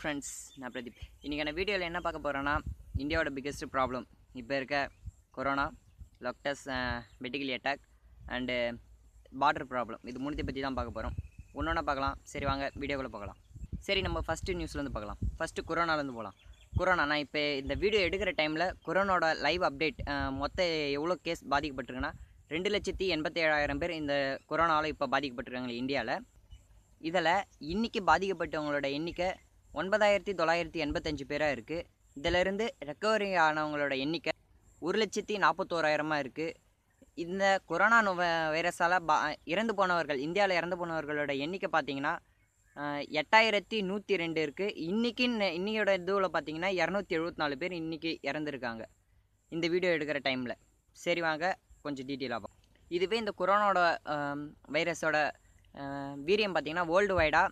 friends நான் பிரதீப் இன்றைக்கான வீடியோவில் என்ன பார்க்க போகிறேன்னா இந்தியாவோட பிக்கெஸ்ட் ப்ராப்ளம் இப்போ இருக்க corona lockdowns medical attack and border problem இது மூணுத்தை பற்றி தான் பார்க்க போகிறோம் ஒன்று ஒன்றா பார்க்கலாம் சரி வாங்க வீடியோக்குள்ளே பார்க்கலாம் சரி நம்ம ஃபஸ்ட்டு நியூஸ்லேருந்து பார்க்கலாம் ஃபஸ்ட்டு கொரோனாலேருந்து போகலாம் கொரோனா நான் இப்போ இந்த வீடியோ எடுக்கிற டைமில் கொரோனாவோட லைவ் அப்டேட் மொத்த எவ்வளோ கேஸ் பாதிக்கப்பட்டிருக்குன்னா ரெண்டு லட்சத்தி எண்பத்தேழாயிரம் பேர் இந்த கொரோனாவில் இப்போ பாதிக்கப்பட்டிருக்காங்க இந்தியாவில் இதில் இன்றைக்கி பாதிக்கப்பட்டவங்களோட எண்ணிக்கை ஒன்பதாயிரத்தி தொள்ளாயிரத்தி எண்பத்தஞ்சு பேராக இருக்குது இதிலிருந்து ரெக்கவரி ஆனவங்களோட எண்ணிக்கை ஒரு லட்சத்தி நாற்பத்தோராயிரமாக இருக்குது இந்த கொரோனா நோ வைரஸால் பா இறந்து போனவர்கள் இந்தியாவில் இறந்து போனவர்களோட எண்ணிக்கை பார்த்திங்கன்னா எட்டாயிரத்தி நூற்றி ரெண்டு இருக்குது இன்றைக்கி இன்னையோட இதுவில் பார்த்திங்கன்னா இரநூத்தி எழுபத்தி நாலு பேர் இன்றைக்கி இறந்துருக்காங்க இந்த வீடியோ எடுக்கிற டைமில் சரி வாங்க கொஞ்சம் டீட்டெயிலாக பார்ப்போம் இதுவே இந்த கொரோனாவோட வைரஸோட வீரியம் பார்த்திங்கன்னா வேர்ல்டு வைடாக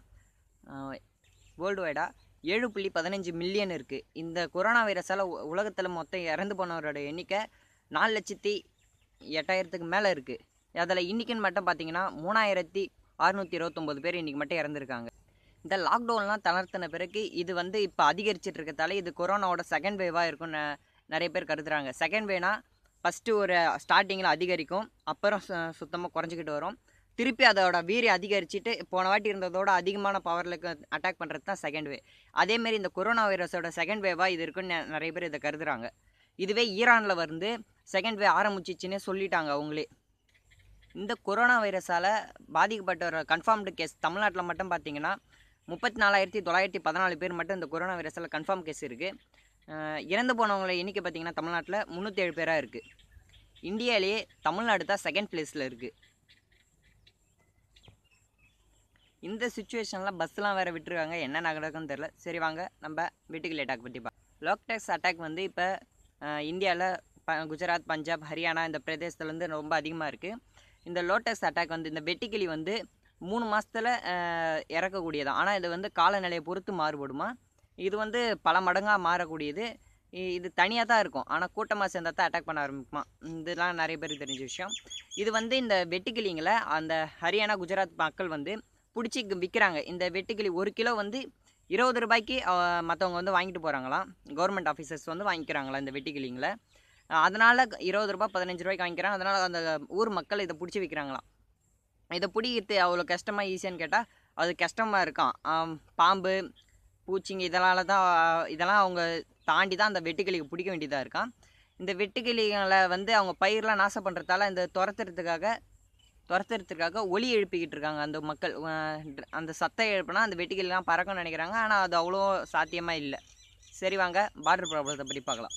வேர்ல்டு வைடாக ஏழு புள்ளி பதினஞ்சு மில்லியன் இருக்குது இந்த கொரோனா வைரஸால் உலகத்தில் மொத்தம் இறந்து போனவரோட எண்ணிக்கை நாலு லட்சத்தி எட்டாயிரத்துக்கு மேலே இருக்குது அதில் இன்றைக்குன்னு மட்டும் பார்த்தீங்கன்னா மூணாயிரத்தி அறுநூற்றி இருபத்தொம்போது பேர் இன்றைக்கி மட்டும் இறந்துருக்காங்க இந்த லாக்டவுன்லாம் தளர்த்தின பிறகு இது வந்து இப்போ அதிகரிச்சிட்டு இருக்கத்தால இது கொரோனாவோட செகண்ட் வேவாக இருக்கும்னு நிறைய பேர் கருதுகிறாங்க செகண்ட் வேனால் ஃபஸ்ட்டு ஒரு ஸ்டார்டிங்கில் அதிகரிக்கும் அப்புறம் சுத்தமாக குறைஞ்சிக்கிட்டு வரும் திருப்பி அதோட வீரிய அதிகரிச்சுட்டு போன வாட்டி இருந்ததோட அதிகமான பவரில் அட்டாக் பண்ணுறது தான் செகண்ட் வேவ் அதேமாரி இந்த கொரோனா வைரஸோட செகண்ட் வேவாக இது இருக்குன்னு நிறைய பேர் இதை கருதுகிறாங்க இதுவே ஈரானில் வந்து செகண்ட் வேவ் ஆரம்பிச்சிச்சுன்னே சொல்லிட்டாங்க அவங்களே இந்த கொரோனா வைரஸால் பாதிக்கப்பட்ட கன்ஃபார்ம்டு கேஸ் தமிழ்நாட்டில் மட்டும் பார்த்தீங்கன்னா முப்பத்தி நாலாயிரத்தி தொள்ளாயிரத்தி பதினாலு பேர் மட்டும் இந்த கொரோனா வைரஸில் கன்ஃபார்ம் கேஸ் இருக்குது இறந்து போனவங்களை எண்ணிக்கை பார்த்திங்கன்னா தமிழ்நாட்டில் முந்நூற்றேழு பேராக இருக்குது இந்தியாவிலேயே தமிழ்நாடு தான் செகண்ட் பிளேஸில் இருக்குது இந்த சுச்சுவேஷனில் பஸ்லாம் வேறு விட்டுருக்காங்க என்ன நடக்குன்னு தெரில சரி வாங்க நம்ம வெட்டிக்கல் அட்டாக் பற்றி பா லோக்டெக்ஸ் அட்டாக் வந்து இப்போ இந்தியாவில் ப குஜராத் பஞ்சாப் ஹரியானா இந்த பிரதேசத்தில் வந்து ரொம்ப அதிகமாக இருக்குது இந்த லோட்டக்ஸ் அட்டாக் வந்து இந்த வெட்டிக்கிளி வந்து மூணு மாதத்தில் இறக்கக்கூடியதான் ஆனால் இது வந்து காலநிலையை பொறுத்து மாறுபடுமா இது வந்து பல மடங்காக மாறக்கூடியது இது தனியாக தான் இருக்கும் ஆனால் கூட்டமாக சேர்ந்தால் தான் அட்டாக் பண்ண ஆரம்பிக்குமா இதெல்லாம் நிறைய பேருக்கு தெரிஞ்ச விஷயம் இது வந்து இந்த வெட்டிக்கிளிங்களை அந்த ஹரியானா குஜராத் மக்கள் வந்து பிடிச்சி விற்கிறாங்க இந்த வெட்டுக்கிளி ஒரு கிலோ வந்து இருபது ரூபாய்க்கு மற்றவங்க வந்து வாங்கிட்டு போகிறாங்களாம் கவர்மெண்ட் ஆஃபீஸர்ஸ் வந்து வாங்கிக்கிறாங்களா இந்த வெட்டுக்கிளிங்களை அதனால் இருபது ரூபா பதினஞ்சு ரூபாய்க்கு வாங்கிக்கிறாங்க அதனால் அந்த ஊர் மக்கள் இதை பிடிச்சி விற்கிறாங்களாம் இதை பிடிக்கிறது அவ்வளோ கஷ்டமாக ஈஸியான்னு கேட்டால் அது கஷ்டமாக இருக்கும் பாம்பு பூச்சிங்க இதனால் தான் இதெல்லாம் அவங்க தாண்டி தான் அந்த வெட்டுக்கிளிக்கு பிடிக்க வேண்டியதாக இருக்கான் இந்த வெட்டுக்கிளிகளை வந்து அவங்க பயிரெலாம் நாசம் பண்ணுறதால இந்த துரத்துறதுக்காக துரத்துறதுக்காக ஒலி எழுப்பிக்கிட்டு இருக்காங்க அந்த மக்கள் அந்த சத்தம் எழுப்புனா அந்த வெட்டிகள்லாம் பறக்கும்னு நினைக்கிறாங்க ஆனால் அது அவ்வளோ சாத்தியமாக இல்லை சரி வாங்க பார்டர் ப்ராப்ளத்தை பற்றி பார்க்கலாம்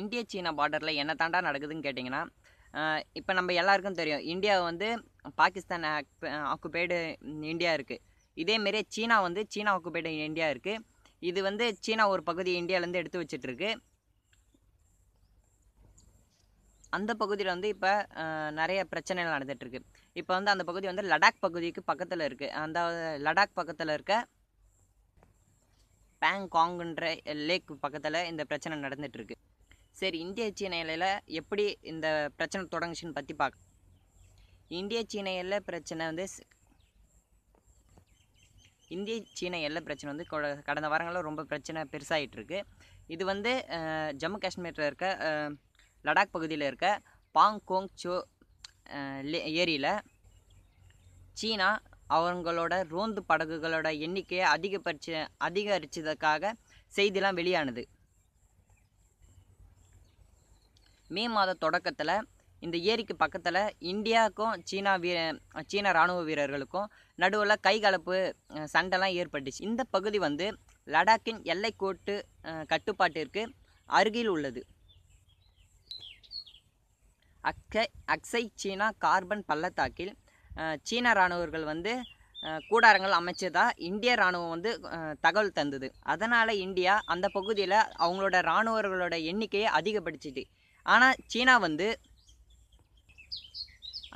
இந்திய சீனா பார்டரில் என்ன தாண்டா நடக்குதுன்னு கேட்டிங்கன்னா இப்போ நம்ம எல்லாருக்கும் தெரியும் இந்தியா வந்து பாகிஸ்தான் ஆக்குபைடு இந்தியா இருக்குது இதேமாரி சீனா வந்து சீனா ஆக்குபைடு இந்தியா இருக்குது இது வந்து சீனா ஒரு பகுதி இந்தியாவிலேருந்து எடுத்து வச்சுட்டுருக்கு அந்த பகுதியில் வந்து இப்போ நிறைய பிரச்சனைகள் நடந்துகிட்ருக்கு இப்போ வந்து அந்த பகுதி வந்து லடாக் பகுதிக்கு பக்கத்தில் இருக்குது அந்த லடாக் பக்கத்தில் இருக்க பேங்காங்குன்ற லேக் பக்கத்தில் இந்த பிரச்சனை நடந்துகிட்ருக்கு சரி இந்திய சீன எல்லையில் எப்படி இந்த பிரச்சனை தொடங்குச்சுன்னு பற்றி பார்க்க இந்திய சீன எல்லை பிரச்சனை வந்து இந்திய சீன எல்லை பிரச்சனை வந்து கடந்த வாரங்களில் ரொம்ப பிரச்சனை பெருசாகிட்டு இருக்கு இது வந்து ஜம்மு காஷ்மீரில் இருக்க லடாக் பகுதியில் இருக்க பாங்கோங் சோ ஏரியில் சீனா அவங்களோட ரோந்து படகுகளோட எண்ணிக்கையை அதிகபட்ச அதிகரித்ததுக்காக செய்திலாம் வெளியானது மே மாத தொடக்கத்தில் இந்த ஏரிக்கு பக்கத்தில் இந்தியாவுக்கும் சீனா வீர சீன இராணுவ வீரர்களுக்கும் நடுவில் கைகலப்பு சண்டைலாம் ஏற்பட்டுச்சு இந்த பகுதி வந்து லடாக்கின் எல்லைக்கோட்டு கட்டுப்பாட்டிற்கு அருகில் உள்ளது அக்ஸை அக்ஸை சீனா கார்பன் பள்ளத்தாக்கில் சீன இராணுவர்கள் வந்து கூடாரங்கள் அமைச்சதாக இந்திய இராணுவம் வந்து தகவல் தந்தது அதனால் இந்தியா அந்த பகுதியில் அவங்களோட இராணுவர்களோட எண்ணிக்கையை அதிகப்படுத்திது ஆனால் சீனா வந்து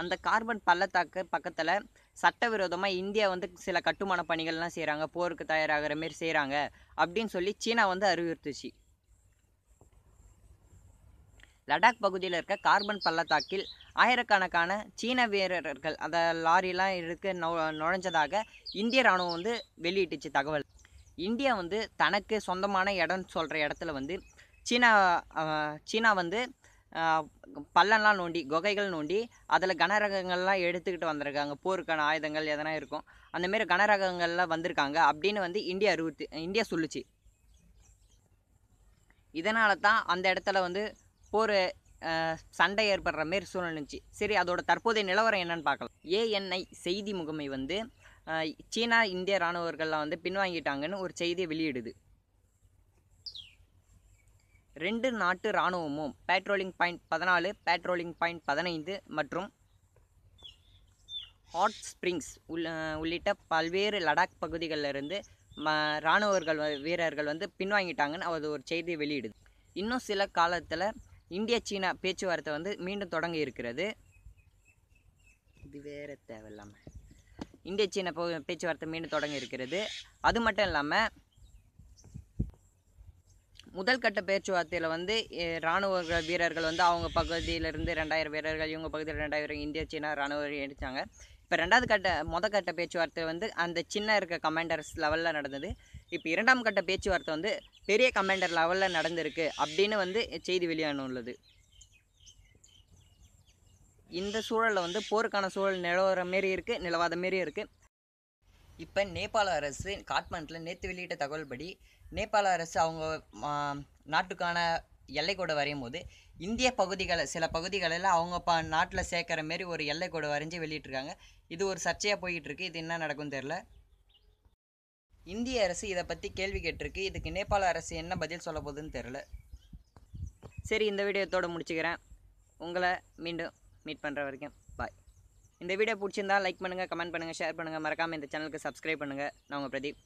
அந்த கார்பன் பள்ளத்தாக்கு பக்கத்தில் சட்டவிரோதமாக இந்தியா வந்து சில கட்டுமான பணிகள்லாம் செய்கிறாங்க போருக்கு தயாராகிற மாரி செய்கிறாங்க அப்படின்னு சொல்லி சீனா வந்து அறிவுறுத்துச்சு லடாக் பகுதியில் இருக்க கார்பன் பள்ளத்தாக்கில் ஆயிரக்கணக்கான சீன வீரர்கள் அந்த லாரிலாம் இருக்க நுழைஞ்சதாக இந்திய ராணுவம் வந்து வெளியிட்டுச்சு தகவல் இந்தியா வந்து தனக்கு சொந்தமான இடம்னு சொல்கிற இடத்துல வந்து சீனா சீனா வந்து பள்ளம்லாம் நோண்டி குகைகள் நோண்டி அதில் கனரகங்கள்லாம் எடுத்துக்கிட்டு வந்திருக்காங்க போருக்கான ஆயுதங்கள் எதனா இருக்கும் அந்தமாரி கனரகங்கள்லாம் வந்திருக்காங்க அப்படின்னு வந்து இந்தியா அறிவுறுத்தி இந்தியா சொல்லுச்சு இதனால தான் அந்த இடத்துல வந்து ஒரு சண்டை ஏற்படுற மாரி சூழ்நிலை இருந்துச்சு சரி அதோட தற்போதைய நிலவரம் என்னன்னு பார்க்கலாம் ஏஎன்ஐ செய்தி முகமை வந்து சீனா இந்திய இராணுவர்கள்லாம் வந்து பின்வாங்கிட்டாங்கன்னு ஒரு செய்தியை வெளியிடுது ரெண்டு நாட்டு இராணுவமும் பேட்ரோலிங் பாயிண்ட் பதினாலு பேட்ரோலிங் பாயிண்ட் பதினைந்து மற்றும் ஹாட் ஸ்ப்ரிங்ஸ் உள்ள உள்ளிட்ட பல்வேறு லடாக் பகுதிகளிலிருந்து ம இராணுவர்கள் வீரர்கள் வந்து பின்வாங்கிட்டாங்கன்னு அது ஒரு செய்தியை வெளியிடுது இன்னும் சில காலத்தில் இந்தியா சீனா பேச்சுவார்த்தை வந்து மீண்டும் தொடங்க இருக்கிறது இது வேறு தேவையில்லாமல் இந்திய சீனா பேச்சுவார்த்தை மீண்டும் தொடங்க இருக்கிறது அது மட்டும் இல்லாமல் முதல் கட்ட பேச்சுவார்த்தையில் வந்து இராணுவ வீரர்கள் வந்து அவங்க பகுதியிலிருந்து ரெண்டாயிரம் வீரர்கள் இவங்க பகுதியில் ரெண்டாயிரம் இந்தியா சீனா இராணுவ எடுத்தாங்க இப்போ ரெண்டாவது கட்ட மொதல் கட்ட பேச்சுவார்த்தை வந்து அந்த சின்ன இருக்க கமாண்டர்ஸ் லெவலில் நடந்தது இப்போ இரண்டாம் கட்ட பேச்சுவார்த்தை வந்து பெரிய கமாண்டர் லெவலில் நடந்திருக்கு அப்படின்னு வந்து செய்தி வெளியான உள்ளது இந்த சூழலில் வந்து போருக்கான சூழல் நிலவர மாரி இருக்குது நிலவாத மாரி இருக்குது இப்போ நேபாள அரசு காட்மண்டில் நேற்று வெளியிட்ட தகவல்படி நேபாள அரசு அவங்க நாட்டுக்கான எல்லை கூட வரையும் போது இந்திய பகுதிகளை சில பகுதிகளில் அவங்க ப நாட்டில் சேர்க்குற மாரி ஒரு எல்லை கூட வரைஞ்சி வெளியிட்ருக்காங்க இது ஒரு சர்ச்சையாக போயிட்டுருக்கு இது என்ன நடக்கும்னு தெரில இந்திய அரசு இதை பற்றி கேள்வி கேட்டிருக்கு இதுக்கு நேபாள அரசு என்ன பதில் சொல்ல போகுதுன்னு தெரில சரி இந்த வீடியோத்தோடு முடிச்சுக்கிறேன் உங்களை மீண்டும் மீட் பண்ணுற வரைக்கும் பாய் இந்த வீடியோ பிடிச்சிருந்தால் லைக் பண்ணுங்கள் கமெண்ட் பண்ணுங்கள் ஷேர் பண்ணுங்கள் மறக்காமல் இந்த சேனலுக்கு சப்ஸ்கிரைப் பண்ணுங்கள் நான் உங்கள் பிரதீப்